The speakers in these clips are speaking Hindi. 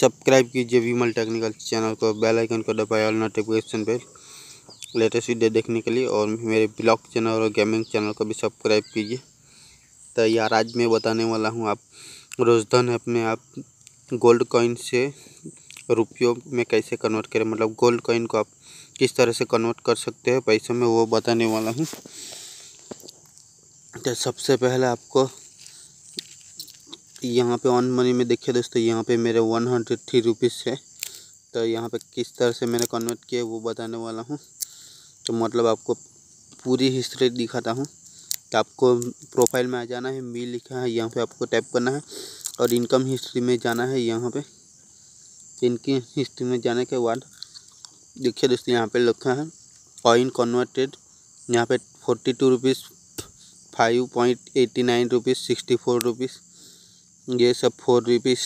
सब्सक्राइब कीजिए विमल टेक्निकल चैनल को बेल आइकन को दबाया और नोटिफिकेशन पर लेटेस्ट वीडियो देखने के लिए और मेरे ब्लॉग चैनल और गेमिंग चैनल को भी सब्सक्राइब कीजिए तो यार आज मैं बताने वाला हूँ आप रोजधन ऐप में आप गोल्ड कॉइन से रुपयों में कैसे कन्वर्ट करें मतलब गोल्ड कॉइन को आप किस तरह से कन्वर्ट कर सकते हैं पैसे में वो बताने वाला हूँ तो सबसे पहले आपको कि यहाँ पे ऑन मनी में देखिए दोस्तों यहाँ पे मेरे वन हंड्रेड थ्री रुपीज़ है तो यहाँ पे किस तरह से मैंने कन्वर्ट किया वो बताने वाला हूँ तो मतलब आपको पूरी हिस्ट्री दिखाता हूँ तो आपको प्रोफाइल में आ जाना है मी लिखा है यहाँ पे आपको टैप करना है और इनकम हिस्ट्री में जाना है यहाँ पर इनकी हिस्ट्री में जाने के बाद देखिए दोस्तों यहाँ पर लिखा है कॉइन कन्वर्टेड यहाँ पे forty two rupees five point eighty nine rupees sixty four rupees ये सब फोर रुपीस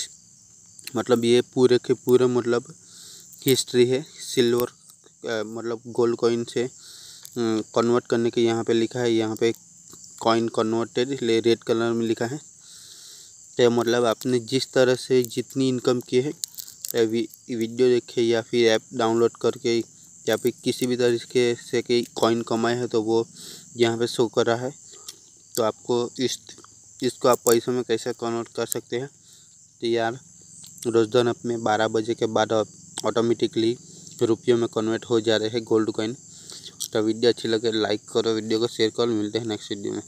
मतलब ये पूरे के पूरे मतलब हिस्ट्री है सिल्वर मतलब गोल्ड कॉइन से कन्वर्ट करने के यहाँ पे लिखा है यहाँ पे कॉइन कन्वर्टेड रेड कलर में लिखा है तो मतलब आपने जिस तरह से जितनी इनकम की है वी, वीडियो देखे या फिर ऐप डाउनलोड करके या फिर किसी भी तरीके से कोई कॉइन कमाए है तो वो यहाँ पे शो कर रहा है तो आपको इस इसको आप पैसों में कैसे कन्वर्ट कर सकते हैं तो यार रोजदान अपने में बारह बजे के बाद ऑटोमेटिकली रुपयों में कन्वर्ट हो जा रहे हैं गोल्ड कॉइन तो वीडियो अच्छी लगे लाइक करो वीडियो को शेयर करो मिलते हैं नेक्स्ट वीडियो में